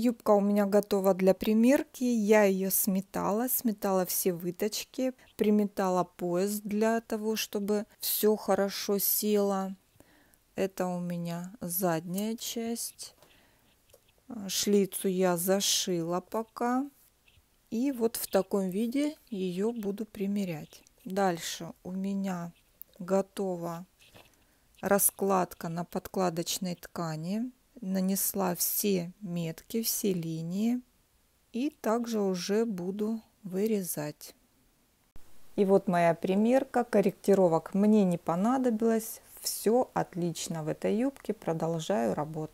Юбка у меня готова для примерки. Я ее сметала, сметала все выточки, приметала пояс для того, чтобы все хорошо село. Это у меня задняя часть. Шлицу я зашила пока. И вот в таком виде ее буду примерять. Дальше у меня готова раскладка на подкладочной ткани нанесла все метки, все линии и также уже буду вырезать. И вот моя примерка, корректировок мне не понадобилось, все отлично в этой юбке, продолжаю работу.